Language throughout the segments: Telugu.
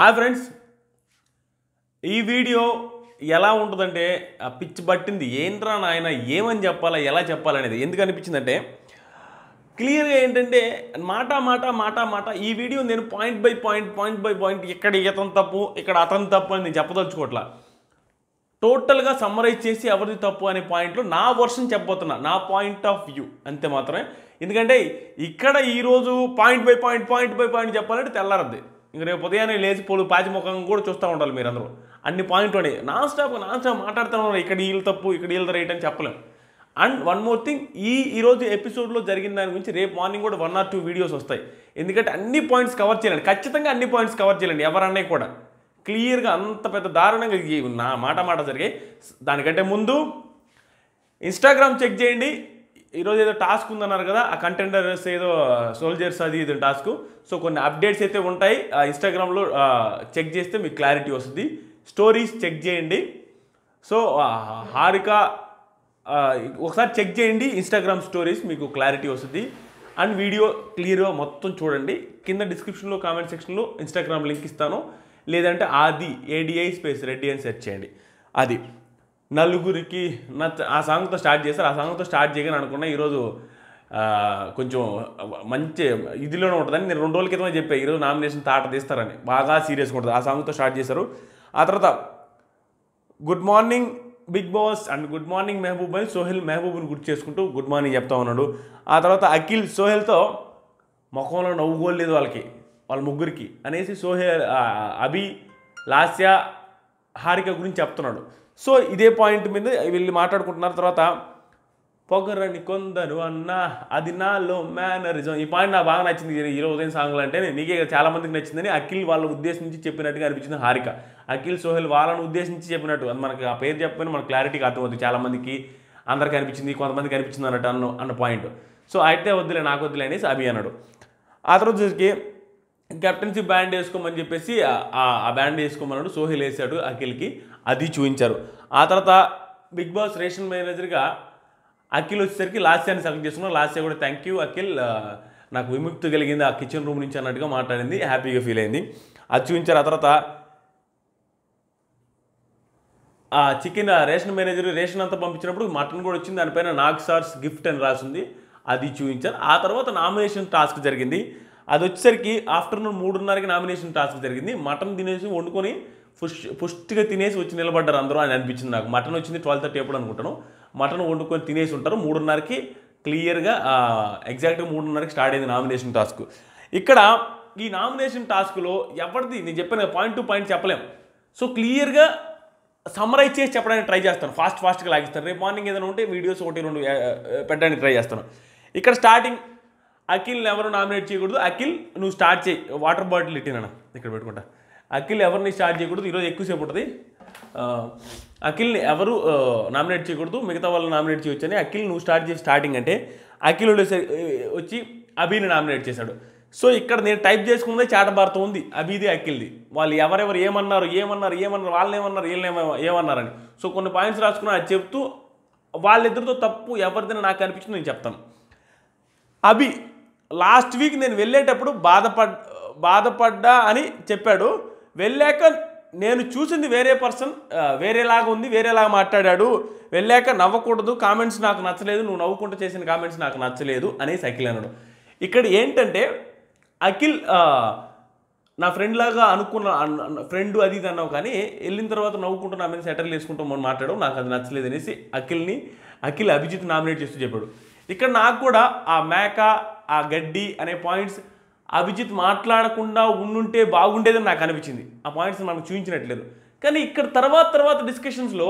హాయ్ ఫ్రెండ్స్ ఈ వీడియో ఎలా ఉంటుందంటే ఆ పిచ్చి పట్టింది ఏంట్రా నాయన ఏమని చెప్పాలా ఎలా చెప్పాలనేది ఎందుకు అనిపించిందంటే క్లియర్గా ఏంటంటే మాట మాట మాట మాట ఈ వీడియో నేను point by point point by point ఇక్కడ ఇతను తప్పు ఇక్కడ అతను తప్పు అని నేను చెప్పదలుచుకోవట్లా టోటల్గా సమ్మరైజ్ చేసి ఎవరిది తప్పు అనే పాయింట్లో నా వర్షన్ చెప్పబోతున్నా నా పాయింట్ ఆఫ్ వ్యూ అంతే మాత్రమే ఎందుకంటే ఇక్కడ ఈరోజు point by point point by point చెప్పాలంటే తెల్లారద్ది ఇంక రేపు ఉదయాన్నే లేచి పోలు పాచి ముఖం కూడా చూస్తూ ఉండాలి మీరు అందరూ అన్ని పాయింట్లు అని నాన్ స్టాప్ నాన్ స్టాప్ ఉన్నారు ఇక్కడ వీళ్ళు తప్పు ఇక్కడ వీళ్ళు రైట్ అని చెప్పలేం అండ్ వన్ మోర్ థింగ్ ఈ ఈరోజు ఎపిసోడ్లో జరిగిన దాని గురించి రేపు మార్నింగ్ కూడా వన్ ఆర్ టూ వీడియోస్ వస్తాయి ఎందుకంటే అన్ని పాయింట్స్ కవర్ చేయాలండి ఖచ్చితంగా అన్ని పాయింట్స్ కవర్ చేయాలండి ఎవరన్నా కూడా క్లియర్గా అంత పెద్ద దారుణంగా నా మాట మాట జరిగాయి దానికంటే ముందు ఇన్స్టాగ్రామ్ చెక్ చేయండి ఈరోజు ఏదో టాస్క్ ఉందన్నారు కదా ఆ కంటెండర్స్ ఏదో సోల్జర్స్ అది ఇది టాస్క్ సో కొన్ని అప్డేట్స్ అయితే ఉంటాయి ఇన్స్టాగ్రామ్లో చెక్ చేస్తే మీకు క్లారిటీ వస్తుంది స్టోరీస్ చెక్ చేయండి సో హారిక ఒకసారి చెక్ చేయండి ఇన్స్టాగ్రామ్ స్టోరీస్ మీకు క్లారిటీ వస్తుంది అండ్ వీడియో క్లియర్గా మొత్తం చూడండి కింద డిస్క్రిప్షన్లో కామెంట్ సెక్షన్లో ఇన్స్టాగ్రామ్ లింక్ ఇస్తాను లేదంటే ఆది ఏడిఐ స్పేస్ రెడ్డి అని సెర్చ్ చేయండి అది నలుగురికి నచ్చ ఆ సాంగ్తో స్టార్ట్ చేశారు ఆ సాంగ్తో స్టార్ట్ చేయగానే అనుకున్నా ఈరోజు కొంచెం మంచి ఇదిలోనే ఉంటుందని నేను రెండు రోజుల క్రితమే చెప్పాను ఈరోజు నామినేషన్ తాట తీస్తారని బాగా సీరియస్గా ఉంటుంది ఆ సాంగ్తో స్టార్ట్ చేశారు ఆ తర్వాత good morning Bigg Boss and good morning Mehboob అని సోహెల్ మెహబూబ్ని గుర్తు చేసుకుంటూ గుడ్ మార్నింగ్ చెప్తా ఉన్నాడు ఆ తర్వాత అఖిల్ సోహెల్తో ముఖంలో నవ్వుకోలేదు వాళ్ళకి వాళ్ళ ముగ్గురికి అనేసి సోహెల్ అభి లాస్య హారిక గురించి చెప్తున్నాడు సో ఇదే పాయింట్ మీద వీళ్ళు మాట్లాడుకుంటున్నారు తర్వాత పొగరని కొందరు అన్న అది నాలో మేనరిజం ఈ పాయింట్ నాకు బాగా నచ్చింది ఈ ఉదయం సాంగ్లు అంటే నీకే చాలా మందికి నచ్చిందని అఖిల్ వాళ్ళ ఉద్దేశించి చెప్పినట్టుగా అనిపించింది హారిక అఖిల్ సోహెల్ వాళ్ళని ఉద్దేశించి చెప్పినట్టు అది మనకి ఆ పేరు చెప్పని మన క్లారిటీగా అర్థమవుతుంది చాలా మందికి అందరికి అనిపించింది కొంతమందికి అనిపించింది అన్నట్టు అన్న అన్న పాయింట్ సో అయితే వద్దులే నాకు వద్దులే అనేసి అభి అన్నాడు ఆ తర్వాత కెప్టెన్సీ బ్యాండ్ వేసుకోమని చెప్పేసి ఆ బ్యాండ్ వేసుకోమన్నాడు సోహిల్ వేశాడు అఖిల్కి అది చూపించారు ఆ తర్వాత బిగ్ బాస్ రేషన్ మేనేజర్గా అఖిల్ వచ్చేసరికి లాస్ట్ అని సెలెక్ట్ చేసుకున్నాం లాస్ట్ కూడా థ్యాంక్ యూ అఖిల్ నాకు విముక్తి కలిగింది ఆ కిచెన్ రూమ్ నుంచి అన్నట్టుగా మాట్లాడింది హ్యాపీగా ఫీల్ అయింది అది చూపించారు ఆ తర్వాత ఆ చికెన్ రేషన్ మేనేజర్ రేషన్ అంతా పంపించినప్పుడు మటన్ కూడా వచ్చింది దానిపైన నాగ్ సార్స్ గిఫ్ట్ అని రాసింది అది చూపించారు ఆ తర్వాత నామినేషన్ టాస్క్ జరిగింది అది వచ్చేసరికి ఆఫ్టర్నూన్ మూడున్నరకి నామినేషన్ టాస్క్ జరిగింది మటన్ తినేసి వండుకొని ఫుష్ పుష్టిగా తినేసి వచ్చి నిలబడ్డారు అందరూ అని అనిపించింది నాకు మటన్ వచ్చింది ట్వెల్వ్ థర్టీ ఎప్పుడు అనుకుంటాను మటన్ వండుకొని తినేసి ఉంటారు మూడున్నరకి క్లియర్గా ఎగ్జాక్ట్గా మూడున్నరకి స్టార్ట్ అయింది నామినేషన్ టాస్క్ ఇక్కడ ఈ నామినేషన్ టాస్క్లో ఎవరిది నేను చెప్పాను పాయింట్ టు పాయింట్ చెప్పలేము సో క్లియర్గా సమ్మరైజ్ చేసి చెప్పడానికి ట్రై చేస్తాను ఫాస్ట్ ఫాస్ట్గా లాగిస్తాను రేపు మార్నింగ్ ఏదైనా ఉంటే వీడియోస్ ఒకటి రెండు పెట్టడానికి ట్రై చేస్తాను ఇక్కడ స్టార్టింగ్ అఖిల్ని ఎవరు నామినేట్ చేయకూడదు అఖిల్ నువ్వు స్టార్ట్ చేయి వాటర్ బాటిల్ ఇట్టినా ఇక్కడ పెట్టుకుంటా అఖిల్ ఎవరిని స్టార్ట్ చేయకూడదు ఈరోజు ఎక్కువసేపు ఉంటుంది అఖిల్ని ఎవరు నామినేట్ చేయకూడదు మిగతా వాళ్ళు నామినేట్ చేయొచ్చు అని అఖిల్ నువ్వు స్టార్ట్ చేసి స్టార్టింగ్ అంటే అఖిల్ వచ్చి అభిని నామినేట్ చేశాడు సో ఇక్కడ నేను టైప్ చేసుకుందే చాటభారతం ఉంది అభిది అఖిల్ది వాళ్ళు ఎవరెవరు ఏమన్నారు ఏమన్నారు ఏమన్నారు వాళ్ళని ఏమన్నారు వీళ్ళేమో ఏమన్నారని సో కొన్ని పాయింట్స్ రాసుకున్నా అది చెప్తూ వాళ్ళిద్దరితో తప్పు ఎవరిదైనా నాకు అనిపించింది నేను చెప్తాను అభి లాస్ట్ వీక్ నేను వెళ్ళేటప్పుడు బాధపడ్ బాధపడ్డా అని చెప్పాడు వెళ్ళాక నేను చూసింది వేరే పర్సన్ వేరేలాగా ఉంది వేరేలాగా మాట్లాడాడు వెళ్ళాక నవ్వకూడదు కామెంట్స్ నాకు నచ్చలేదు నువ్వు నవ్వుకుంటూ చేసిన కామెంట్స్ నాకు నచ్చలేదు అనేసి అఖిల్ అన్నాడు ఇక్కడ ఏంటంటే అఖిల్ నా ఫ్రెండ్ లాగా అనుకున్న ఫ్రెండ్ అది ఇది అన్నావు కానీ వెళ్ళిన తర్వాత నవ్వుకుంటూ నా మీద సెటిల్ చేసుకుంటాం మనం మాట్లాడడం నాకు అది నచ్చలేదు అనేసి అఖిల్ని అఖిల్ అభిజిత్ నామినేట్ చేస్తూ చెప్పాడు ఇక్కడ నాకు కూడా ఆ మేక ఆ గడ్డి అనే పాయింట్స్ అభిజిత్ మాట్లాడకుండా ఉండుంటే బాగుండేదని నాకు అనిపించింది ఆ పాయింట్స్ మనం చూపించినట్లేదు కానీ ఇక్కడ తర్వాత తర్వాత డిస్కషన్స్లో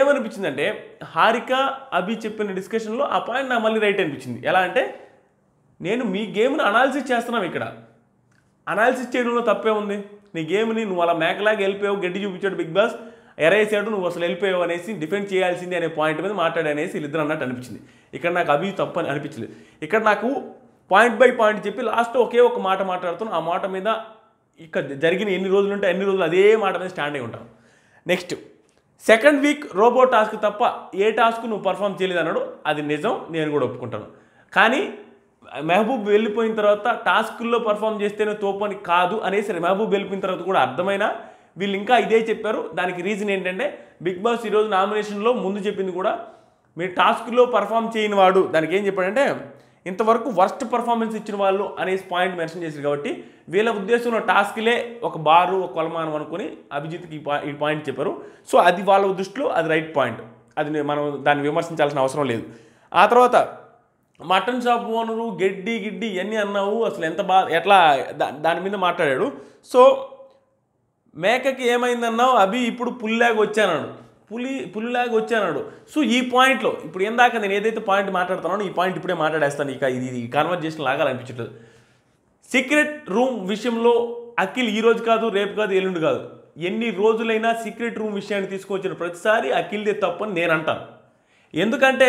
ఏమనిపించిందంటే హారిక అభి చెప్పిన డిస్కషన్లో ఆ పాయింట్ నాకు మళ్ళీ రైట్ అనిపించింది ఎలా అంటే నేను మీ గేమ్ను అనాలిసిస్ చేస్తున్నాం ఇక్కడ అనాలిసిస్ చేయడంలో తప్పే ఉంది నీ గేమ్ని నువ్వు అలా మేకలాగా వెళ్ళిపోయావు గడ్డి చూపించాడు బిగ్ బాస్ ఎరేసాడు నువ్వు అసలు వెళ్ళిపోయావు అనేసి డిఫెండ్ చేయాల్సింది అనే పాయింట్ మీద మాట్లాడనేసి వీళ్ళిద్దరు అన్నట్టు అనిపించింది ఇక్కడ నాకు అభి తప్పు అనిపించలేదు ఇక్కడ నాకు పాయింట్ బై పాయింట్ చెప్పి లాస్ట్ ఒకే ఒక మాట మాట్లాడుతున్నాం ఆ మాట మీద ఇక జరిగిన ఎన్ని రోజులు ఉంటే అన్ని రోజులు అదే మాట మీద స్టాండ్ అయి ఉంటాం next second week robo task తప్ప ఏ టాస్క్ నువ్వు పర్ఫామ్ చేయలేదు అన్నాడు అది నిజం నేను కూడా ఒప్పుకుంటాను కానీ మెహబూబ్ వెళ్ళిపోయిన తర్వాత టాస్క్లో పర్ఫామ్ చేస్తేనే తోపని కాదు అనేసి మెహబూబ్ వెళ్ళిపోయిన తర్వాత కూడా అర్థమైనా వీళ్ళు ఇంకా ఇదే చెప్పారు దానికి రీజన్ ఏంటంటే బిగ్ బాస్ ఈరోజు నామినేషన్లో ముందు చెప్పింది కూడా మీరు టాస్క్లో పర్ఫామ్ చేయని వాడు దానికి ఏం చెప్పాడంటే ఇంతవరకు వర్స్ట్ పర్ఫార్మెన్స్ ఇచ్చిన వాళ్ళు అనేసి పాయింట్ మెన్షన్ చేశారు కాబట్టి వీళ్ళ ఉద్దేశంలో టాస్క్లే ఒక బారు ఒక కొలమానం అనుకుని అభిజిత్కి ఈ పాయింట్ చెప్పారు సో అది వాళ్ళ దృష్టిలో అది రైట్ పాయింట్ అది మనం దాన్ని విమర్శించాల్సిన అవసరం లేదు ఆ తర్వాత మటన్ షాప్ ఓనరు గడ్డి గిడ్డి ఇవన్నీ అన్నావు అసలు ఎంత బా ఎట్లా దాని మీద మాట్లాడాడు సో మేకకి ఏమైందన్నావు అభి ఇప్పుడు పుల్లాగా వచ్చానన్నాడు పులి పులిలాగా అన్నాడు సో ఈ పాయింట్లో ఇప్పుడు ఏందాక నేను ఏదైతే పాయింట్ మాట్లాడుతున్నానో ఈ పాయింట్ ఇప్పుడే మాట్లాడేస్తాను ఇక ఇది ఈ కాన్వర్జేషన్ లాగాలనిపించట్లేదు సీక్రెట్ రూమ్ విషయంలో అఖిల్ ఈ రోజు కాదు రేపు కాదు ఎల్లుండి కాదు ఎన్ని రోజులైనా సీక్రెట్ రూమ్ విషయాన్ని తీసుకొచ్చిన ప్రతిసారి అఖిల్దే తప్పని నేను అంటాను ఎందుకంటే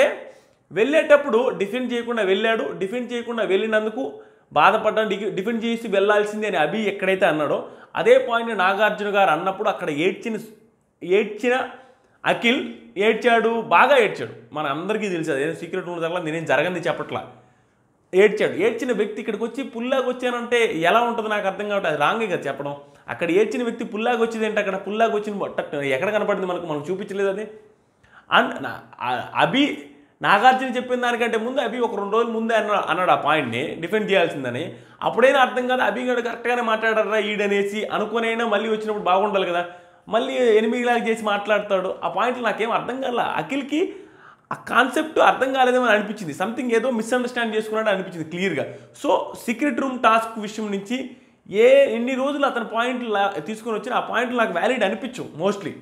వెళ్ళేటప్పుడు డిఫెండ్ చేయకుండా వెళ్ళాడు డిఫెండ్ చేయకుండా వెళ్ళినందుకు బాధపడ్డా డిఫెండ్ చేసి వెళ్ళాల్సిందే అని అభి ఎక్కడైతే అన్నాడో అదే పాయింట్ నాగార్జున గారు అన్నప్పుడు అక్కడ ఏడ్చిన ఏడ్చిన అఖిల్ ఏడ్చాడు బాగా ఏడ్చాడు మన అందరికీ తెలుసు ఏదైనా సీక్రెట్ ఉన్న దగ్గర నేనేం జరగంది చెప్పట్లా ఏడ్చాడు ఏడ్చిన వ్యక్తి ఇక్కడికి వచ్చి పుల్లాగా వచ్చానంటే ఎలా ఉంటుంది నాకు అర్థం కాబట్టి అది రాంగే కదా చెప్పడం అక్కడ ఏడ్చిన వ్యక్తి పుల్లాగా వచ్చింది ఏంటి అక్కడ పుల్లాగా వచ్చింది ఎక్కడ కనపడింది మనకు మనం చూపించలేదు అది అండ్ అభి నాగార్జున చెప్పిన దానికంటే ముందు అభి ఒక రెండు రోజులు ముందే అన్నాడు అన్నాడు ఆ పాయింట్ని డిఫెండ్ చేయాల్సిందని అప్పుడైనా అర్థం కాదు అభి గడు కరెక్ట్గానే మాట్లాడారా ఈడనేసి అనుకునైనా మళ్ళీ వచ్చినప్పుడు బాగుండాలి కదా మళ్ళీ ఎనిమిది లాగా చేసి మాట్లాడతాడు ఆ పాయింట్లు నాకేం అర్థం కాల అఖిల్కి ఆ కాన్సెప్ట్ అర్థం కాలేదేమో అనిపించింది సంథింగ్ ఏదో మిస్అండర్స్టాండ్ చేసుకున్నాడు అనిపించింది క్లియర్గా సో సీక్రెట్ రూమ్ టాస్క్ విషయం నుంచి ఏ ఎన్ని రోజులు అతని పాయింట్లు తీసుకొని వచ్చిన ఆ పాయింట్లు నాకు వ్యాలిడ్ అనిపించు మోస్ట్లీ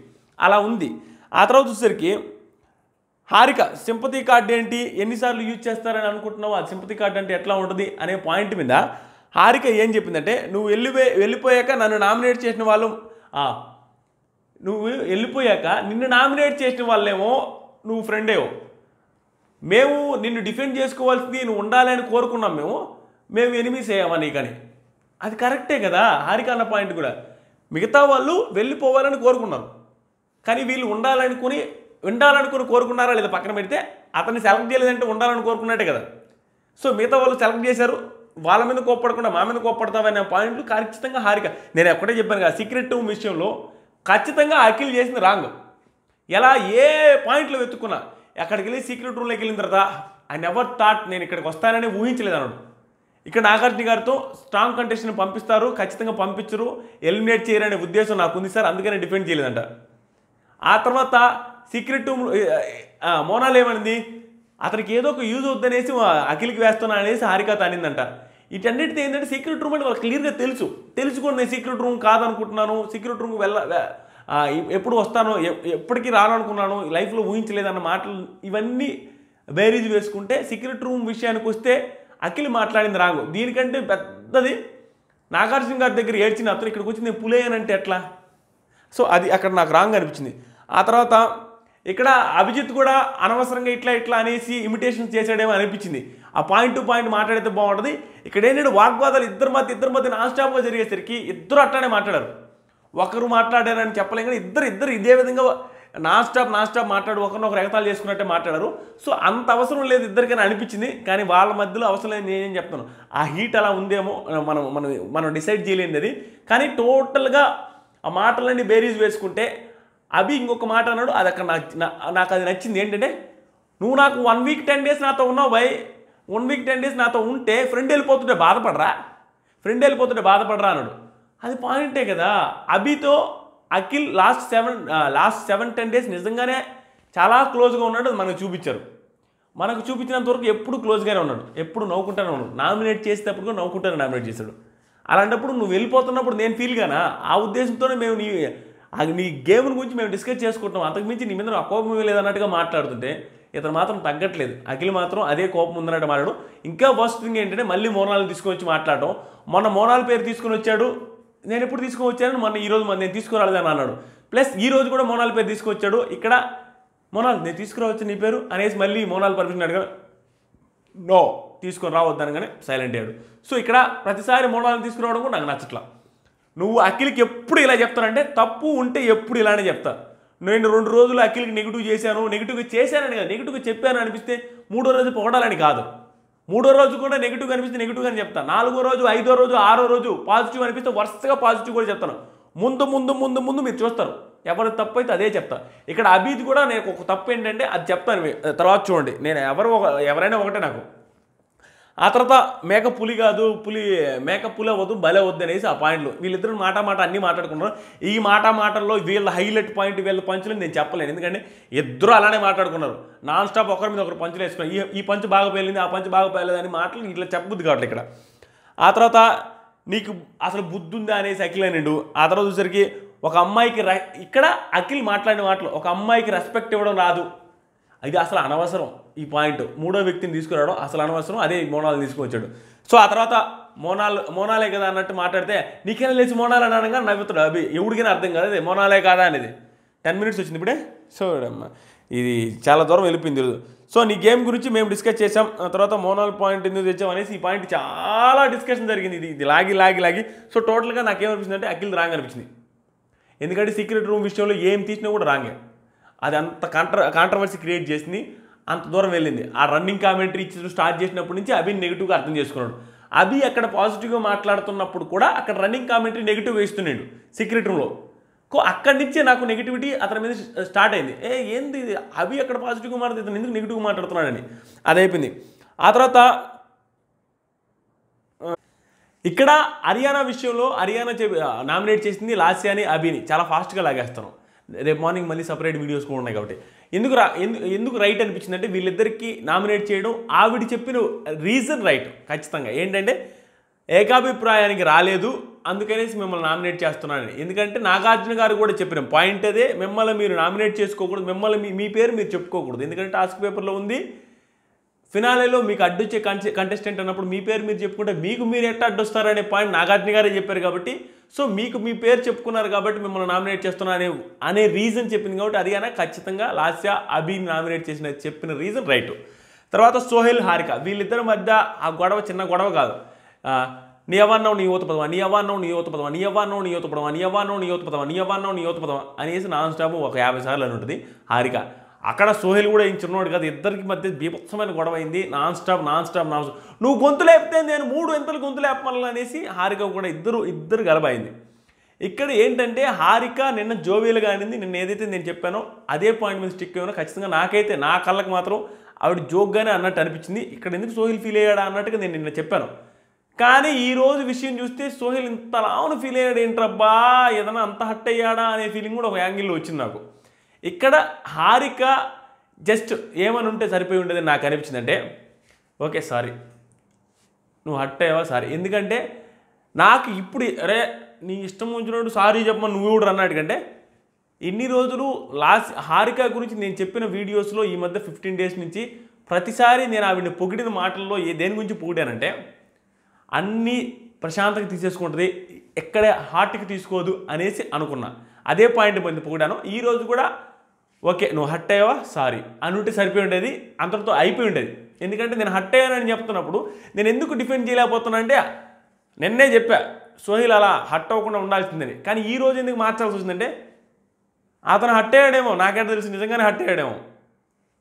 అలా ఉంది ఆ తర్వాత వచ్చేసరికి హారిక సింపతి కార్డు ఏంటి ఎన్నిసార్లు యూజ్ చేస్తారని అనుకుంటున్నావు ఆ సింపతి కార్డు అంటే ఎట్లా ఉంటుంది అనే పాయింట్ మీద హారిక ఏం చెప్పిందంటే నువ్వు వెళ్ళిపోయి వెళ్ళిపోయాక నన్ను నామినేట్ చేసిన వాళ్ళు నువ్వు వెళ్ళిపోయాక నిన్ను నామినేట్ చేసిన వాళ్ళేమో నువ్వు ఫ్రెండేవో మేము నిన్ను డిఫెండ్ చేసుకోవాల్సింది నువ్వు ఉండాలని కోరుకున్నాం మేము మేము ఎనిమిది చేయమని కానీ అది కరెక్టే కదా హారిక అన్న పాయింట్ కూడా మిగతా వాళ్ళు వెళ్ళిపోవాలని కోరుకున్నారు కానీ వీళ్ళు ఉండాలనుకుని ఉండాలనుకుని కోరుకున్నారా లేదా పక్కన పెడితే అతన్ని సెలెక్ట్ చేయలేదంటే ఉండాలని కోరుకున్నట్టే కదా సో మిగతా వాళ్ళు సెలెక్ట్ చేశారు వాళ్ళ మీద కోప్పడకుండా మా మీద కోప్పడతావనే పాయింట్లు ఖచ్చితంగా హారిక నేను ఎక్కడే చెప్పాను కదా సీక్రెట్ విషయంలో ఖచ్చితంగా అఖిల్ చేసింది రాంగ్ ఎలా ఏ పాయింట్లో వెతుక్కున్నా ఎక్కడికి వెళ్ళి సీక్రెట్ రూమ్లోకి వెళ్ళిన తర్వాత ఐ నెవర్ థాట్ నేను ఇక్కడికి వస్తానని ఊహించలేదు అన్నాడు ఇక్కడ నాగార్జున గారితో స్ట్రాంగ్ కంటెస్ట్ని పంపిస్తారు ఖచ్చితంగా పంపించరు ఎలిమినేట్ చేయరనే ఉద్దేశం నాకుంది సార్ అందుకనే డిఫెండ్ చేయలేదంట ఆ తర్వాత సీక్రెట్ మోనాలు ఏమనింది అతనికి ఏదో ఒక యూజ్ వద్దనేసి అఖిల్కి వేస్తున్నా అనేసి హారిక తానిందంట వీటన్నిటితో ఏంటంటే సీక్రెట్ రూమ్ అంటే వాళ్ళకి క్లియర్గా తెలుసు తెలుసుకొని నేను సీక్రెట్ రూమ్ కాదనుకుంటున్నాను సీక్రెట్ రూమ్కి వెళ్ళ ఎప్పుడు వస్తాను ఎప్పటికీ రాననుకున్నాను లైఫ్లో ఊహించలేదన్న మాటలు ఇవన్నీ బేరీజ్ వేసుకుంటే సీక్రెట్ రూమ్ విషయానికి వస్తే అఖిల్ మాట్లాడింది రాంగు దీనికంటే పెద్దది నాగార్జున గారి దగ్గర ఏడ్చిన అతను ఇక్కడికి వచ్చి నేను పులేయనంటే ఎట్లా సో అది అక్కడ నాకు రాంగ్ అనిపించింది ఆ తర్వాత ఇక్కడ అభిజిత్ కూడా అనవసరంగా ఇట్లా ఇట్లా అనేసి ఇమిటేషన్ చేసాడేమో అనిపించింది ఆ పాయింట్ టు పాయింట్ మాట్లాడితే బాగుంటుంది ఇక్కడ ఏంటంటే వాగ్వాదాలు ఇద్దరు మధ్య ఇద్దరు మధ్య నాన్ స్టాప్గా జరిగేసరికి ఇద్దరు అట్లానే మాట్లాడారు ఒకరు మాట్లాడారని చెప్పలేం కానీ ఇద్దరు ఇద్దరు ఇదే విధంగా నాన్ స్టాప్ నాన్ స్టాప్ మాట్లాడు ఒకరినొకరు ఎగతాలు చేసుకున్నట్టే మాట్లాడారు సో అంత అవసరం లేదు ఇద్దరికైనా అనిపించింది కానీ వాళ్ళ మధ్యలో అవసరం లేదు నేనేం చెప్తాను ఆ హీట్ అలా ఉందేమో మనం మనం మనం డిసైడ్ చేయలేనిది అది కానీ టోటల్గా ఆ మాటలన్నీ బేరీజ్ వేసుకుంటే అభి ఇంకొక మాట అన్నాడు అది అక్కడ నాకు అది నచ్చింది ఏంటంటే నువ్వు నాకు వన్ వీక్ టెన్ డేస్ నాతో ఉన్నావు by one week ten days నాతో ఉంటే ఫ్రెండ్ వెళ్ళిపోతుంటే బాధపడరా ఫ్రెండ్ వెళ్ళిపోతుంటే బాధపడరా అన్నాడు అది పాయింటే కదా అభితో Akhil last seven last seven ten days నిజంగానే చాలా క్లోజ్గా ఉన్నాడు మనకు చూపించారు మనకు చూపించినంత వరకు ఎప్పుడు క్లోజ్గానే ఉన్నాడు ఎప్పుడు నవ్వుకుంటానే ఉన్నాడు నామినేట్ చేసేటప్పుడు కూడా నవ్వుకుంటానే నామినేట్ చేశాడు అలాంటప్పుడు నువ్వు వెళ్ళిపోతున్నప్పుడు నేను ఫీల్గానా ఆ ఉద్దేశంతోనే మేము నీ అది నీ గేమ్ గురించి మేము డిస్కస్ చేసుకుంటాం అంతకుమించి నీ మీద కోపం లేదన్నట్టుగా మాట్లాడుతుంటే ఇతను మాత్రం తగ్గట్లేదు అఖిల్ మాత్రం అదే కోపం ఉందన్నట్టు మాట్లాడడం ఇంకా ఫస్ట్ థింగ్ ఏంటంటే మళ్ళీ మోనాలు తీసుకొని వచ్చి మాట్లాడటం మొన్న మోనాల పేరు తీసుకొని వచ్చాడు నేను ఎప్పుడు తీసుకొని వచ్చాను మొన్న ఈరోజు మన నేను తీసుకురాలేదని అన్నాడు ప్లస్ ఈ రోజు కూడా మోనాల పేరు తీసుకొచ్చాడు ఇక్కడ మోనాల్ నేను తీసుకురావచ్చు నీ పేరు అనేసి మళ్ళీ మోనాల్ పర్మిషన్ అడిగాను నో తీసుకొని రావద్దు సైలెంట్ అయ్యాడు సో ఇక్కడ ప్రతిసారి మోనాల్ని తీసుకురావడం కూడా నాకు నచ్చట్లా నువ్వు అఖిల్కి ఎప్పుడు ఇలా చెప్తానంటే తప్పు ఉంటే ఎప్పుడు ఇలానే చెప్తా నేను రెండు రోజులు అఖిల్కి నెగిటివ్ చేశాను నెగిటివ్గా చేశానని కాదు నెగిటివ్గా చెప్పాను అనిపిస్తే మూడో రోజు పొగడాలని కాదు మూడో రోజు కూడా నెగిటివ్ అనిపిస్తే నెగిటివ్ అని చెప్తా నాలుగో రోజు ఐదో రోజు ఆరో రోజు పాజిటివ్ అనిపిస్తే వరుసగా పాజిటివ్ కూడా చెప్తాను ముందు ముందు ముందు ముందు మీరు చూస్తారు ఎవరు తప్పు అయితే అదే చెప్తా ఇక్కడ అభిది కూడా నేను ఒక తప్పు ఏంటంటే అది చెప్తాను తర్వాత చూడండి నేను ఎవరు ఎవరైనా ఒకటే నాకు ఆ తర్వాత మేక పులి కాదు పులి మేక పులి అవ్వదు బలే వద్దు అనేసి ఆ పాయింట్లు వీళ్ళిద్దరు మాట మాట అన్నీ మాట్లాడుకున్నారు ఈ మాట మాటల్లో వీళ్ళ హైలైట్ పాయింట్ వీళ్ళ పంచులు నేను చెప్పలేను ఎందుకంటే ఇద్దరు అలానే మాట్లాడుకున్నారు నాన్ స్టాప్ ఒకరి మీద ఒకరు పంచులు వేసుకున్నారు ఈ ఈ పంచు బాగా పేలింది ఆ పంచు బాగా అని మాటలు ఇట్లా చెప్పబుద్ది కాబట్టి ఇక్కడ ఆ తర్వాత నీకు అసలు బుద్ధి ఉందా అనేసి అఖిల్ ఆ తర్వాత చూసరికి ఒక అమ్మాయికి ఇక్కడ అఖిల్ మాట్లాడిన మాటలు ఒక అమ్మాయికి రెస్పెక్ట్ ఇవ్వడం రాదు ఇది అసలు అనవసరం ఈ పాయింట్ మూడో వ్యక్తిని తీసుకురావడం అసలు అనవసరం అదే మోనాల్ని తీసుకువచ్చాడు సో ఆ తర్వాత మోనాల్ మోనాలే కదా అన్నట్టు మాట్లాడితే నీకెలా లేచి మోనాల్ అనగా నవ్వుతాడు అవి ఎవడికైనా అర్థం కాదు అదే మోనాలే కాదా అనేది టెన్ మినిట్స్ వచ్చింది ఇప్పుడే సో ఇది చాలా దూరం వెళ్ళిపోయింది సో నీ గేమ్ గురించి మేము డిస్కస్ చేసాం తర్వాత మోనాల్ పాయింట్ ఎందుకు తెచ్చాం అనేసి ఈ పాయింట్ చాలా డిస్కషన్ జరిగింది ఇది ఇది లాగి లాగి లాగి సో టోటల్గా నాకేమనిపించింది అంటే అఖిల్ రాంగ్ అనిపించింది ఎందుకంటే సీక్రెట్ రూమ్ విషయంలో ఏం తీసినా కూడా రాంగే అది అంత కాంట్ర కాంట్రవర్సీ క్రియేట్ చేసింది అంత దూరం వెళ్ళింది ఆ రన్నింగ్ కామెంటరీ ఇచ్చి స్టార్ట్ చేసినప్పటి నుంచి అభి నెగిటివ్గా అర్థం చేసుకున్నాడు అభి అక్కడ పాజిటివ్గా మాట్లాడుతున్నప్పుడు కూడా అక్కడ రన్నింగ్ కామెంటరీ నెగిటివ్ వేస్తున్నాడు సీక్రెట్ రూమ్లో అక్కడి నుంచే నాకు నెగిటివిటీ అతని మీద స్టార్ట్ అయింది ఏ ఏంది అవి అక్కడ పాజిటివ్గా మాట్లాడుతుంది ఇతను ఎందుకు నెగిటివ్గా మాట్లాడుతున్నాడని అదైపోయింది ఆ తర్వాత ఇక్కడ హర్యానా విషయంలో హర్యానా చే నామినేట్ చేసింది లాస్యాని అభిని చాలా ఫాస్ట్గా లాగేస్తాను రేపు మార్నింగ్ మళ్ళీ సపరేట్ వీడియోస్ కూడా ఉన్నాయి కాబట్టి ఎందుకు రా ఎందుకు రైట్ అనిపించింది అంటే వీళ్ళిద్దరికీ నామినేట్ చేయడం ఆవిడ చెప్పిన రీజన్ రైట్ ఖచ్చితంగా ఏంటంటే ఏకాభిప్రాయానికి రాలేదు అందుకనేసి మిమ్మల్ని నామినేట్ చేస్తున్నాను ఎందుకంటే నాగార్జున గారు కూడా చెప్పిన పాయింట్ అదే మిమ్మల్ని మీరు నామినేట్ చేసుకోకూడదు మిమ్మల్ని మీ పేరు మీరు చెప్పుకోకూడదు ఎందుకంటే టాస్క్ పేపర్లో ఉంది ఫినాలేలో మీకు అడ్డొచ్చే కంటె కంటెస్టెంట్ అన్నప్పుడు మీ పేరు మీరు చెప్పుకుంటే మీకు మీరు ఎట్లా అడ్డొస్తారనే పాయింట్ నాగార్జున గారే చెప్పారు కాబట్టి సో మీకు మీ పేరు చెప్పుకున్నారు కాబట్టి మిమ్మల్ని నామినేట్ చేస్తున్నా అనే రీజన్ చెప్పింది కాబట్టి అది అయినా ఖచ్చితంగా లాస్యా అభి నామినేట్ చేసిన చెప్పిన రీజన్ రైట్ తర్వాత సోహెల్ హారిక వీళ్ళిద్దరి మధ్య ఆ గొడవ చిన్న గొడవ కాదు నీ అవ్వన్నావు నీ యువత పదవా నీ అవ్వన్నావు నీ యువత పదవా నీ అవ్వన్నావు నీ యువత పదవా నీ అవ్వన్నావు నీ యువత పదవా నీ అవ్వన్నావు నీ యువత పదవా అనేసి నాన్ స్టాప్ ఒక యాభై సార్లు అని ఉంటుంది హారిక అక్కడ సోహెల్ కూడా ఇంచున్నాడు కదా ఇద్దరికి మధ్య బీభత్సమైన గొడవ అయింది non stop non stop non stop నువ్వు గొంతు లేపితే నేను మూడు ఎంతలు గొంతు లేపమని అనేసి హారిక కూడా ఇద్దరు ఇద్దరు గలబైంది ఇక్కడ ఏంటంటే హారిక నిన్న జోవీలు కానింది నిన్న ఏదైతే నేను చెప్పానో అదే పాయింట్ మీద స్టిక్ అయినా ఖచ్చితంగా నాకైతే నా కళ్ళకి మాత్రం ఆవిడ జోగ్గానే అన్నట్టు అనిపించింది ఇక్కడ ఎందుకు సోహిల్ ఫీల్ అయ్యాడా అన్నట్టుగా నేను నిన్న చెప్పాను కానీ ఈ రోజు విషయం చూస్తే సోహిల్ ఇంత లావును ఫీల్ అయ్యాడు ఏంట్రబ్బా ఏదైనా అంత హట్ అయ్యాడా అనే ఫీలింగ్ కూడా ఒక యాంగిల్లో వచ్చింది నాకు ఇక్కడ హారిక జస్ట్ ఏమని ఉంటే సరిపోయి ఉండేది నాకు అనిపించిందంటే ఓకే సారీ నువ్వు హట్టావా సారీ ఎందుకంటే నాకు ఇప్పుడు అరే నీ ఇష్టం ఉంచినప్పుడు సారీ చెప్పమని నువ్వు కూడా అన్నాడు కంటే ఇన్ని రోజులు లాస్ట్ హారిక గురించి నేను చెప్పిన వీడియోస్లో ఈ మధ్య ఫిఫ్టీన్ డేస్ నుంచి ప్రతిసారి నేను ఆవిడ పొగిడిన మాటల్లో ఏ దేని గురించి పొగిడానంటే అన్నీ ప్రశాంతకి తీసేసుకుంటుంది ఎక్కడే హార్ట్కి తీసుకోదు అనేసి అనుకున్నా అదే పాయింట్ మంది పొగిడాను ఈరోజు కూడా ఓకే నువ్వు హట్ అయ్యావా సారీ అనుంటే సరిపోయి ఉండేది అంతటితో అయిపోయి ఉండేది ఎందుకంటే నేను హట్ అయ్యానని చెప్తున్నప్పుడు నేను ఎందుకు డిఫెండ్ చేయలేకపోతున్నా అంటే నిన్నే చెప్పా సోహిల్ అలా హట్ అవ్వకుండా ఉండాల్సిందని కానీ ఈ రోజు ఎందుకు మార్చాల్సి వచ్చిందంటే అతను హట్ అయ్యాడేమో నాకేట తెలిసి నిజంగానే హట్ అయ్యాడేమో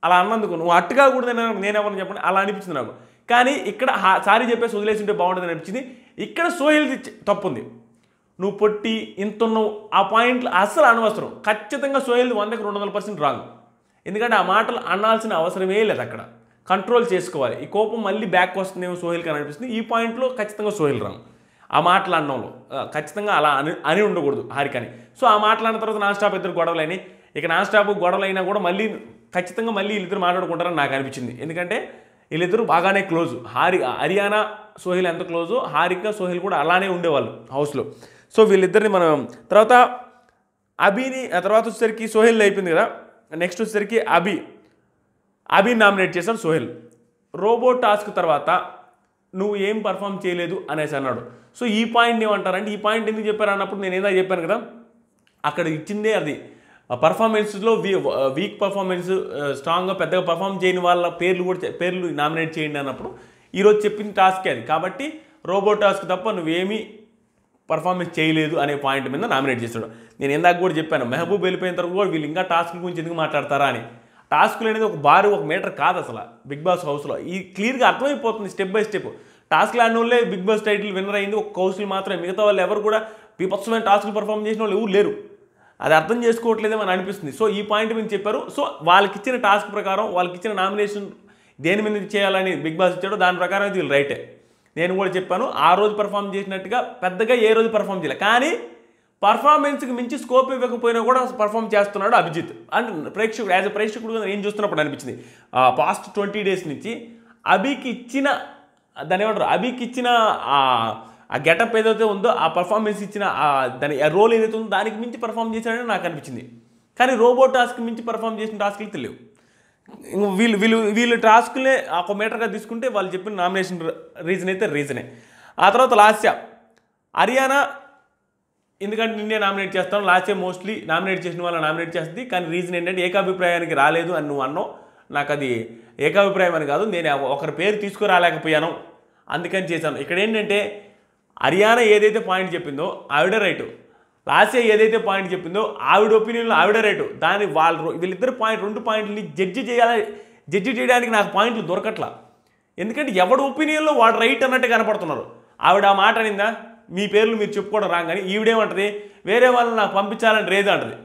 అలా అన్నందుకు నువ్వు హట్ కాకూడదని ఎవరిని చెప్పండి అలా అనిపించింది నాకు కానీ ఇక్కడ సారీ చెప్పేసి వదిలేసి ఉంటే బాగుంటుంది అనిపించింది ఇక్కడ సోహిల్ తప్పుంది నువ్వు పొట్టి ఇంత ఉన్నావు ఆ పాయింట్లు అసలు అనవసరం ఖచ్చితంగా సోహెల్ వందకి రెండు వందల పర్సెంట్ రాంగ్ ఎందుకంటే ఆ మాటలు అనాల్సిన అవసరమే లేదు అక్కడ కంట్రోల్ చేసుకోవాలి ఈ కోపం మళ్ళీ బ్యాక్ వస్తుందేమో సోహెల్కి అని అనిపిస్తుంది ఈ పాయింట్లో ఖచ్చితంగా సోహెల్ రాంగ్ ఆ మాటలు అనడంలో ఖచ్చితంగా అలా అని అని ఉండకూడదు హారికని సో ఆ అన్న తర్వాత నాన్ స్టాప్ ఇద్దరు గొడవలని ఇక నాన్ స్టాప్ గొడవలైనా కూడా మళ్ళీ ఖచ్చితంగా మళ్ళీ వీళ్ళిద్దరు మాట్లాడుకుంటారని నాకు అనిపించింది ఎందుకంటే వీళ్ళిద్దరు బాగానే క్లోజ్ హారి హరియానా సోహిల్ ఎంత క్లోజో హారిక సోహిల్ కూడా అలానే ఉండేవాళ్ళు హౌస్లో సో వీళ్ళిద్దరిని మనం తర్వాత అభిని ఆ తర్వాత వచ్చేసరికి సోహెల్ అయిపోయింది కదా నెక్స్ట్ వచ్చేసరికి అభి అభి నామినేట్ చేశాడు సోహెల్ రోబో టాస్క్ తర్వాత నువ్వు ఏం పర్ఫామ్ చేయలేదు అనేసి అన్నాడు సో ఈ పాయింట్ ఏమంటారంటే ఈ పాయింట్ ఎందుకు చెప్పారు అన్నప్పుడు నేను ఏదో చెప్పాను కదా అక్కడ ఇచ్చిందే అది పర్ఫార్మెన్స్లో వీ వీక్ పర్ఫార్మెన్స్ స్ట్రాంగ్గా పెద్దగా పర్ఫామ్ చేయని వాళ్ళ పేర్లు కూడా పేర్లు నామినేట్ చేయండి అన్నప్పుడు ఈరోజు చెప్పిన టాస్కే అది కాబట్టి రోబో టాస్క్ తప్ప నువ్వేమీ పర్ఫార్మెన్స్ చేయలేదు అనే పాయింట్ మీద నామినేట్ చేస్తాడు నేను ఇందాక కూడా చెప్పాను మెహబూబ్ వెళ్ళిపోయిన తర్వాత కూడా వీళ్ళు ఇంకా టాస్క్ గురించి ఎందుకు మాట్లాడతారా అని టాస్క్లు అనేది ఒక భారీ ఒక మీటర్ కాదు అసలు బిగ్ బాస్ హౌస్లో ఈ క్లియర్గా అర్థమైపోతుంది స్టెప్ బై స్టెప్ టాస్క్లు ఆడిన వాళ్ళే బిగ్ బాస్ టైటిల్ విన్నర్ అయింది ఒక కౌశల్ మాత్రమే మిగతా వాళ్ళు ఎవరు కూడా విపత్సమైన టాస్క్లు పర్ఫామ్ చేసిన వాళ్ళు ఎవరు లేరు అది అర్థం అని అనిపిస్తుంది సో ఈ పాయింట్ మీద చెప్పారు సో వాళ్ళకి ఇచ్చిన టాస్క్ ప్రకారం వాళ్ళకి ఇచ్చిన నామినేషన్ దేని మీద చేయాలని బిగ్ బాస్ ఇచ్చాడో దాని ప్రకారం అయితే వీళ్ళు రైటే నేను కూడా చెప్పాను ఆ రోజు పర్ఫామ్ చేసినట్టుగా పెద్దగా ఏ రోజు పర్ఫామ్ చేయలేదు కానీ పర్ఫార్మెన్స్కి మించి స్కోప్ ఇవ్వకపోయినా కూడా పర్ఫామ్ చేస్తున్నాడు అభిజిత్ అండ్ ప్రేక్షకుడు యాజ్ అ ప్రేక్షకుడు నేను చూస్తున్నప్పుడు అనిపించింది పాస్ట్ ట్వంటీ డేస్ నుంచి అభికి ఇచ్చిన దాని ఏమంటారు అభికి ఇచ్చిన ఆ గెటప్ ఏదైతే ఉందో ఆ పర్ఫార్మెన్స్ ఇచ్చిన దాని రోల్ ఏదైతే ఉందో దానికి మించి పర్ఫామ్ చేశాడని నాకు అనిపించింది కానీ రోబో టాస్క్ మించి పర్ఫామ్ చేసిన టాస్క్లు తెలియవు వీళ్ళు వీళ్ళు వీళ్ళు టాస్క్లే ఒక మీటర్గా తీసుకుంటే వాళ్ళు చెప్పిన నామినేషన్ రీజన్ అయితే రీజనే ఆ తర్వాత లాస్ట్ ఇయర్ హర్యానా ఎందుకంటే నిన్నే నామినేట్ చేస్తాను లాస్ట్ ఇయర్ మోస్ట్లీ నామినేట్ చేసిన వాళ్ళు నామినేట్ చేస్తుంది కానీ రీజన్ ఏంటంటే ఏకాభిప్రాయానికి రాలేదు అని నువ్వు అన్నావు నాకు అది ఏకాభిప్రాయం అని కాదు నేను ఒకరి పేరు తీసుకురాలేకపోయాను అందుకని చేశాను ఇక్కడ ఏంటంటే హర్యానా ఏదైతే పాయింట్ చెప్పిందో ఆవిడ రైటు రాసియా ఏదైతే పాయింట్ చెప్పిందో ఆవిడ ఒపీనియన్లో ఆవిడ రేటు దాని వాళ్ళు వీళ్ళిద్దరు పాయింట్ రెండు పాయింట్లు జడ్జి చేయాలి జడ్జి చేయడానికి నాకు పాయింట్లు దొరకట్లా ఎందుకంటే ఎవడు ఒపీనియన్లో వాడు రైట్ అన్నట్టు కనపడుతున్నారు ఆవిడ ఆ మాట అనిందా మీ పేర్లు మీరు చెప్పుకోవడం రాగానే ఈవిడేమంటది వేరే వాళ్ళని నాకు పంపించాలని రేదు అంటది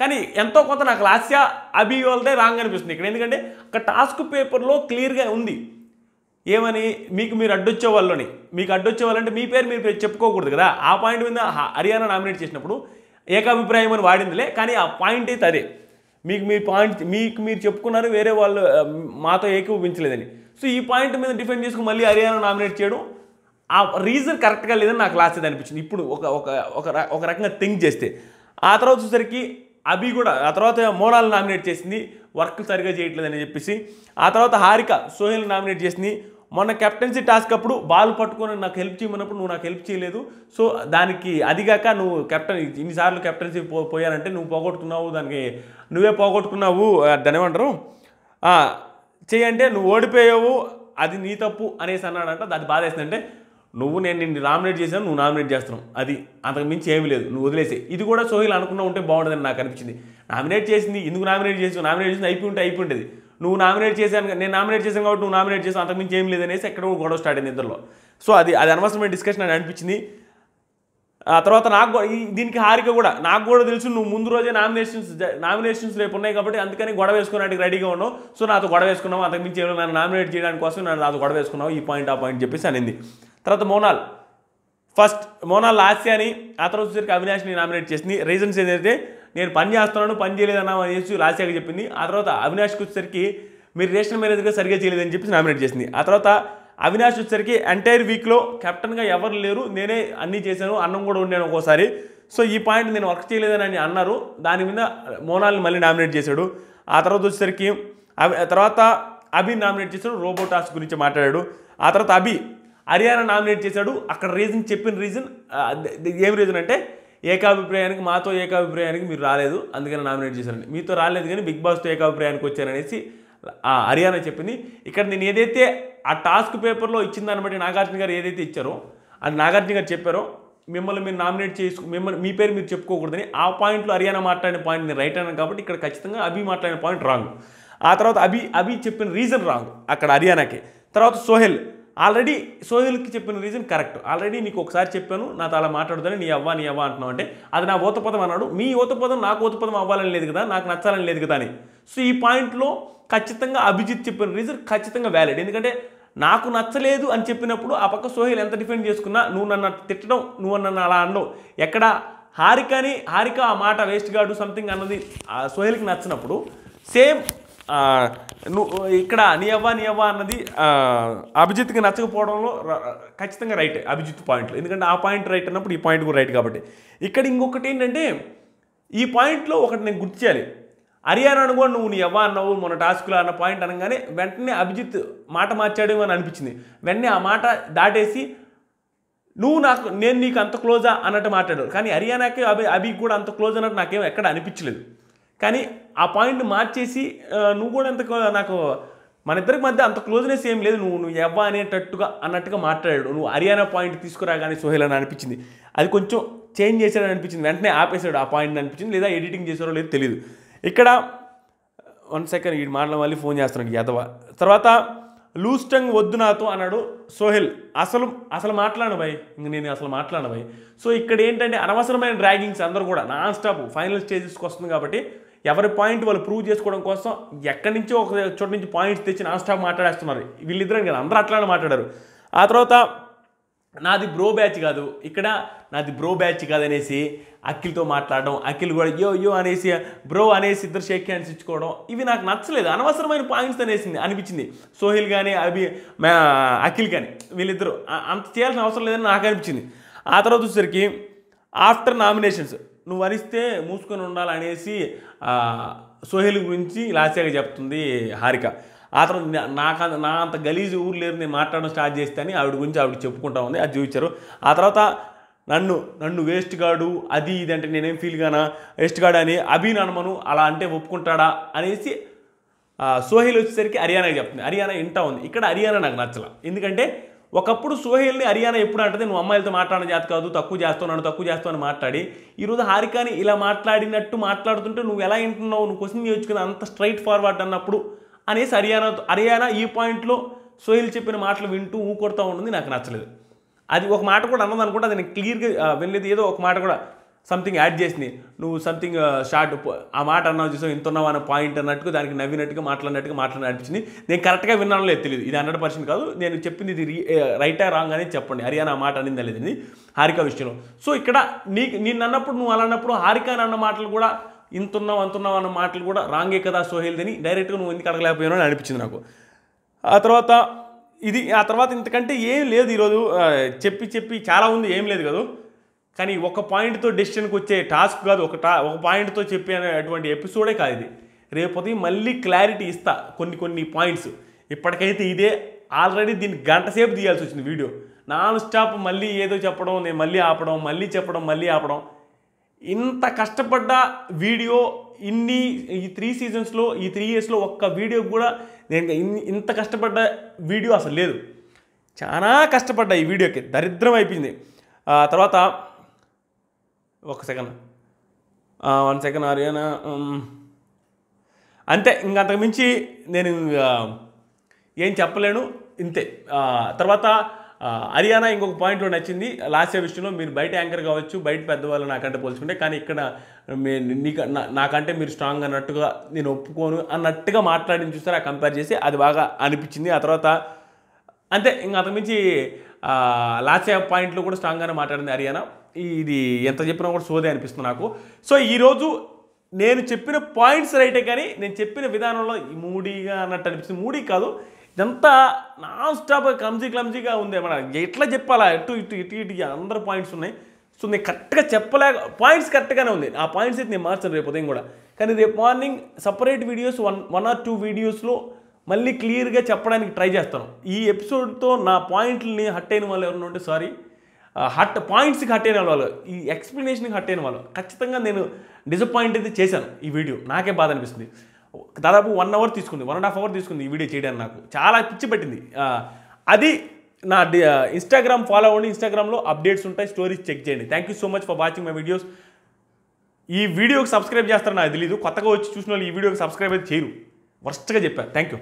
కానీ ఎంతో కొంత నాకు లాస్య అభి రాంగ్ అనిపిస్తుంది ఇక్కడ ఎందుకంటే ఒక టాస్క్ పేపర్లో క్లియర్గా ఉంది ఏమని మీకు మీరు అడ్డొచ్చే వాళ్ళని మీకు అడ్డొచ్చే వాళ్ళంటే మీ పేరు మీరు చెప్పుకోకూడదు కదా ఆ పాయింట్ మీద హర్యానా నామినేట్ చేసినప్పుడు ఏకాభిప్రాయం అని వాడిందిలే కానీ ఆ పాయింట్ అయితే అదే మీకు మీ పాయింట్ మీకు మీరు చెప్పుకున్నారు వేరే వాళ్ళు మాతో ఏకీభవించలేదని సో ఈ పాయింట్ మీద డిఫెండ్ చేసుకుని మళ్ళీ హర్యానా నామినేట్ చేయడం ఆ రీజన్ కరెక్ట్గా లేదని నాకు లాస్ట్ అనిపించింది ఇప్పుడు ఒక ఒక ఒక రకంగా థింక్ చేస్తే ఆ తర్వాత చూసరికి అభి కూడా ఆ తర్వాత మోనాల్ నామినేట్ చేసింది వర్క్ సరిగా చేయట్లేదని చెప్పేసి ఆ తర్వాత హారిక సోహెల్ నామినేట్ చేసింది మొన్న కెప్టెన్సీ టాస్క్ అప్పుడు బాల్ పట్టుకొని నాకు హెల్ప్ చేయమన్నప్పుడు నువ్వు నాకు హెల్ప్ చేయలేదు సో దానికి అదిగాక నువ్వు కెప్టెన్ ఇన్నిసార్లు కెప్టెన్సీ పో పోయానంటే నువ్వు పోగొట్టుకున్నావు దానికి నువ్వే పోగొట్టుకున్నావు దానేమంటారు చేయంటే నువ్వు ఓడిపోయావు అది నీ తప్పు అనేసి అన్నాడంట అది బాధ అంటే నువ్వు నేను నిన్ను నామినేట్ చేశాను నువ్వు నామినేట్ చేస్తున్నావు అది అంతకు మించి ఏమీ లేదు నువ్వు వదిలేసే ఇది కూడా సోహిల్ అనుకున్నా ఉంటే బాగుంటుందని నాకు అనిపించింది నామినేట్ చేసింది ఎందుకు నామినేట్ చేసి నామినేట్ చేసింది అయిపోయి ఉంటే అయిపోయి ఉంటుంది నువ్వు నామినేట్ చేశాను నేను నామినేట్ చేశాను కాబట్టి నువ్వు నామినేట్ చేసావు మించి ఏం లేదనేసి ఎక్కడ గొడవ స్టార్ట్ అయింది ఇద్దరులో సో అది అది అనవసరమైన డిస్కషన్ అని అనిపించింది ఆ తర్వాత నాకు దీనికి హారిక కూడా నాకు కూడా తెలుసు నువ్వు ముందు రోజే నామినేషన్స్ నామినేషన్స్ రేపు ఉన్నాయి కాబట్టి అందుకని గొడవ వేసుకోవడానికి రెడీగా ఉన్నావు సో నాతో గొడవ వేసుకున్నావు అంతకుమించి ఏమైనా నామినేట్ చేయడానికి కోసం నాతో గొడవ వేసుకున్నావు ఈ పాయింట్ ఆ పాయింట్ చెప్పేసి అనింది తర్వాత మోనాల్ ఫస్ట్ మోనాల్ లాస్యాని ఆ తర్వాత వచ్చేసరికి అవినాష్ని నామినేట్ చేసింది రీజన్స్ ఏంటంటే నేను పని చేస్తున్నాను పని చేయలేదన్నా అనేసి లాస్యాగా చెప్పింది ఆ తర్వాత అవినాష్కి వచ్చేసరికి మీరు రేషన్ మేనేజర్గా సరిగా చేయలేదని చెప్పి నామినేట్ చేసింది ఆ తర్వాత అవినాష్ వచ్చేసరికి ఎంటైర్ వీక్లో కెప్టెన్గా ఎవరు లేరు నేనే అన్నీ చేశాను అన్నం కూడా ఉండాను ఒక్కోసారి సో ఈ పాయింట్ నేను వర్క్ చేయలేదని అన్నారు దాని మీద మోనాల్ని మళ్ళీ నామినేట్ చేశాడు ఆ తర్వాత వచ్చేసరికి అవి తర్వాత అభి నామినేట్ చేశాడు రోబోటాస్ గురించి మాట్లాడాడు ఆ తర్వాత అభి హర్యానా నామినేట్ చేశాడు అక్కడ రీజన్ చెప్పిన రీజన్ ఏం రీజన్ అంటే ఏకాభిప్రాయానికి మాతో ఏకాభిప్రాయానికి మీరు రాలేదు అందుకని నామినేట్ చేశారని మీతో రాలేదు కానీ బిగ్ బాస్తో ఏకాభిప్రాయానికి వచ్చారనేసి హర్యానా చెప్పింది ఇక్కడ నేను ఏదైతే ఆ టాస్క్ పేపర్లో ఇచ్చిన బట్టి నాగార్జున గారు ఏదైతే ఇచ్చారో అది నాగార్జున గారు చెప్పారో మిమ్మల్ని మీరు నామినేట్ చేసుకు మిమ్మల్ని మీ పేరు మీరు చెప్పుకోకూడదని ఆ పాయింట్లో హర్యానా మాట్లాడిన పాయింట్ నేను రైట్ అన్నాను కాబట్టి ఇక్కడ ఖచ్చితంగా అభి మాట్లాడిన పాయింట్ రాంగ్ ఆ తర్వాత అభి అభి చెప్పిన రీజన్ రాంగ్ అక్కడ హర్యానాకి తర్వాత సోహెల్ ఆల్రెడీ సోదరులకి చెప్పిన రీజన్ కరెక్ట్ ఆల్రెడీ నీకు ఒకసారి చెప్పాను నాతో అలా మాట్లాడుదని నీ అవ్వా నీ అవ్వా అంటున్నావు అంటే అది నా ఓతపదం అన్నాడు మీ ఓతపదం నాకు ఓతపదం అవ్వాలని లేదు కదా నాకు నచ్చాలని లేదు కదా అని సో ఈ పాయింట్లో ఖచ్చితంగా అభిజిత్ చెప్పిన రీజన్ ఖచ్చితంగా వ్యాలిడ్ ఎందుకంటే నాకు నచ్చలేదు అని చెప్పినప్పుడు ఆ పక్క సోహెల్ ఎంత డిఫెండ్ చేసుకున్నా నువ్వు నన్ను తిట్టడం నువ్వు నన్ను అలా అనడం ఎక్కడ హారికని హారిక ఆ మాట వేస్ట్ గాడు సంథింగ్ అన్నది సోహెల్కి నచ్చినప్పుడు సేమ్ నువ్వు ఇక్కడ నీ అవ్వా నీ అవ్వా అన్నది అభిజిత్కి నచ్చకపోవడంలో ఖచ్చితంగా రైట్ అభిజిత్ పాయింట్లు ఎందుకంటే ఆ పాయింట్ రైట్ అన్నప్పుడు ఈ పాయింట్ కూడా రైట్ కాబట్టి ఇక్కడ ఇంకొకటి ఏంటంటే ఈ పాయింట్లో ఒకటి నేను గుర్తు చేయాలి హర్యానాను కూడా నువ్వు నీ అవ్వ అన్నావు మన టాస్క్లో అన్న పాయింట్ అనగానే వెంటనే అభిజిత్ మాట మార్చాడు అని అనిపించింది వెంటనే ఆ మాట దాటేసి నువ్వు నాకు నేను నీకు అంత క్లోజా అన్నట్టు మాట్లాడారు కానీ హర్యానాకి అభి అభి కూడా అంత క్లోజ్ అన్నట్టు నాకేం ఎక్కడ అనిపించలేదు కానీ ఆ పాయింట్ మార్చేసి నువ్వు కూడా అంత నాకు మన ఇద్దరికి మధ్య అంత క్లోజ్నెస్ ఏం లేదు నువ్వు నువ్వు ఎవ్వ అనేటట్టుగా అన్నట్టుగా మాట్లాడాడు నువ్వు హర్యానా పాయింట్ తీసుకురాగానే సోహెల్ అని అనిపించింది అది కొంచెం చేంజ్ చేశాడని అనిపించింది వెంటనే ఆపేశాడు ఆ పాయింట్ అనిపించింది లేదా ఎడిటింగ్ చేశారో లేదో తెలియదు ఇక్కడ వన్ సెకండ్ ఈ మాటల మళ్ళీ ఫోన్ చేస్తున్నాడు యాదవ తర్వాత లూజ్ టంగ్ వద్దు నాతో అన్నాడు సోహెల్ అసలు అసలు మాట్లాడను భయ్ ఇంక నేను అసలు మాట్లాడను భయ్ సో ఇక్కడ ఏంటంటే అనవసరమైన డ్రాగింగ్స్ అందరూ కూడా నాన్ స్టాప్ ఫైనల్ స్టేజెస్కి వస్తుంది కాబట్టి ఎవరి పాయింట్ వాళ్ళు ప్రూవ్ చేసుకోవడం కోసం ఎక్కడి నుంచో ఒక చోట నుంచి పాయింట్స్ తెచ్చి నాన్ స్టాప్ మాట్లాడేస్తున్నారు వీళ్ళిద్దరం కదా అందరూ అట్లానే మాట్లాడారు ఆ తర్వాత నాది బ్రో బ్యాచ్ కాదు ఇక్కడ నాది బ్రో బ్యాచ్ కాదనేసి అఖిల్తో మాట్లాడడం అఖిల్ కూడా యో యో అనేసి బ్రో అనేసి ఇద్దరు షేక్ హ్యాండ్స్ ఇచ్చుకోవడం ఇవి నాకు నచ్చలేదు అనవసరమైన పాయింట్స్ అనేసింది అనిపించింది సోహిల్ కానీ అభి అఖిల్ కానీ వీళ్ళిద్దరూ అంత చేయాల్సిన అవసరం లేదని నాకు అనిపించింది ఆ తర్వాత వచ్చేసరికి ఆఫ్టర్ నామినేషన్స్ నువ్వు వరిస్తే మూసుకొని ఉండాలనేసి సోహెల్ గురించి లాస్యాగా చెప్తుంది హారిక ఆ తర్వాత నాకు నా అంత గలీజు ఊరు లేరు నేను మాట్లాడడం స్టార్ట్ చేస్తే అని ఆవిడ గురించి ఆవిడ చెప్పుకుంటా ఉంది అది చూపించారు ఆ తర్వాత నన్ను నన్ను వేస్ట్ గాడు అది ఇది అంటే నేనేం ఫీల్ గానా వేస్ట్ గాడు అని అభినమను అలా అంటే ఒప్పుకుంటాడా అనేసి సోహిల్ వచ్చేసరికి హర్యానాకి చెప్తుంది హర్యానా ఇంటా ఉంది ఇక్కడ హర్యానా నాకు నచ్చల ఎందుకంటే ఒకప్పుడు సోహెల్ని హర్యానా ఎప్పుడు అంటది నువ్వు అమ్మాయిలతో మాట్లాడిన జాతి కాదు తక్కువ చేస్తున్నాను తక్కువ చేస్తాను మాట్లాడి ఈరోజు హారికాని ఇలా మాట్లాడినట్టు మాట్లాడుతుంటే నువ్వు ఎలా వింటున్నావు నువ్వు క్వశ్చన్ చేయొచ్చుకుని అంత స్ట్రైట్ ఫార్వర్డ్ అన్నప్పుడు అనేసి హర్యానా హర్యానా ఈ పాయింట్లో సోహిల్ చెప్పిన మాటలు వింటూ ఊకొడతా ఉంటుంది నాకు నచ్చలేదు అది ఒక మాట కూడా అన్నది అనుకుంటే అది నేను క్లియర్గా వెళ్ళేది ఏదో ఒక మాట కూడా సంథింగ్ యాడ్ చేసింది నువ్వు సంథింగ్ షార్ట్ uh, ఆ మాట అన్నావు చూసావు ఇంత ఉన్నావు అనే పాయింట్ అన్నట్టుగా దానికి నవ్వినట్టుగా మాట్లాడినట్టుగా మాట్లాడి నేను కరెక్ట్గా విన్నాను లేదు తెలియదు ఇది హండ్రెడ్ పర్సెంట్ కాదు నేను చెప్పింది ఇది రైటా రాంగ్ అనేది చెప్పండి హరియానా మాట తెలియదు లేదు హారిక విషయంలో సో ఇక్కడ నీ నేను అన్నప్పుడు నువ్వు అలా అన్నప్పుడు హారిక అన్న మాటలు కూడా ఇంత ఉన్నావు ఉన్నావు అన్న మాటలు కూడా రాంగే కదా సోహేల్దని డైరెక్ట్గా నువ్వు ఎందుకు అడగలేకపోయావు అని అనిపించింది నాకు ఆ తర్వాత ఇది ఆ తర్వాత ఇంతకంటే ఏం లేదు ఈరోజు చెప్పి చెప్పి చాలా ఉంది ఏం లేదు కదా కానీ ఒక పాయింట్తో డెసిషన్కి వచ్చే టాస్క్ కాదు ఒక టా ఒక పాయింట్తో చెప్పేటువంటి ఎపిసోడే కాదు ఇది రేపొదయం మళ్ళీ క్లారిటీ ఇస్తా కొన్ని కొన్ని పాయింట్స్ ఇప్పటికైతే ఇదే ఆల్రెడీ దీన్ని గంట సేపు తీయాల్సి వచ్చింది వీడియో నాన్ స్టాప్ మళ్ళీ ఏదో చెప్పడం నేను మళ్ళీ ఆపడం మళ్ళీ చెప్పడం మళ్ళీ ఆపడం ఇంత కష్టపడ్డ వీడియో ఇన్ని ఈ త్రీ సీజన్స్లో ఈ త్రీ ఇయర్స్లో ఒక్క వీడియో కూడా నేను ఇంత కష్టపడ్డ వీడియో అసలు లేదు చాలా కష్టపడ్డా ఈ వీడియోకి దరిద్రం అయిపోయింది తర్వాత ఒక సెకండ్ వన్ సెకండ్ ఆర్యన అంతే ఇంకంతకు మించి నేను ఏం చెప్పలేను ఇంతే తర్వాత హర్యానా ఇంకొక పాయింట్లో నచ్చింది లాస్ట్ విషయంలో మీరు బయట యాంకర్ కావచ్చు బయట పెద్దవాళ్ళు నాకంటే పోల్చుకుంటే కానీ ఇక్కడ మీ నీకు నాకంటే మీరు స్ట్రాంగ్ అన్నట్టుగా నేను ఒప్పుకోను అన్నట్టుగా మాట్లాడిన చూస్తారు ఆ కంపేర్ చేసి అది బాగా అనిపించింది ఆ తర్వాత అంతే ఇంకా అంతకుమించి లాస్ట్ పాయింట్లో కూడా స్ట్రాంగ్గానే మాట్లాడింది హర్యానా ఇది ఎంత చెప్పినా కూడా సోదే అనిపిస్తుంది నాకు సో ఈరోజు నేను చెప్పిన పాయింట్స్ రైటే కానీ నేను చెప్పిన విధానంలో ఈ మూడీగా అన్నట్టు అనిపిస్తుంది మూడీ కాదు ఇదంతా నాన్ స్టాప్ క్లమ్జీ క్లమ్జీగా ఉంది మన ఎట్లా చెప్పాలా ఇటు ఇటు ఇటు ఇటు అందరు పాయింట్స్ ఉన్నాయి సో నేను కరెక్ట్గా చెప్పలేక పాయింట్స్ కరెక్ట్గానే ఉంది ఆ పాయింట్స్ అయితే నేను మార్చాను రేపు ఉదయం కూడా కానీ రేపు morning separate videos one one or two వీడియోస్లో మళ్ళీ క్లియర్గా చెప్పడానికి ట్రై చేస్తాను ఈ ఎపిసోడ్తో నా పాయింట్ని హట్ అయిన వాళ్ళు ఎవరైనా ఉంటే సారీ హట్ పాయింట్స్కి హట్ అయిన వాళ్ళు ఈ ఎక్స్ప్లెనేషన్కి హట్ అయిన వాళ్ళు ఖచ్చితంగా నేను డిసప్పాయింట్ అయితే చేశాను ఈ వీడియో నాకే బాధ అనిపిస్తుంది దాదాపు వన్ అవర్ తీసుకుంది వన్ అండ్ హాఫ్ అవర్ తీసుకుంది ఈ వీడియో చేయడానికి నాకు చాలా పిచ్చి పెట్టింది అది నా ఇన్స్టాగ్రామ్ ఫాలో అవ్వండి ఇన్స్టాగ్రామ్లో అప్డేట్స్ ఉంటాయి స్టోరీస్ చెక్ చేయండి thank you so much for watching my videos ఈ వీడియోకి సబ్స్క్రైబ్ చేస్తారని నాకు తెలియదు కొత్తగా వచ్చి చూసిన వాళ్ళు ఈ వీడియోకి సబ్స్క్రైబ్ అయితే చేయరు వర్స్ట్గా చెప్పారు థ్యాంక్ యూ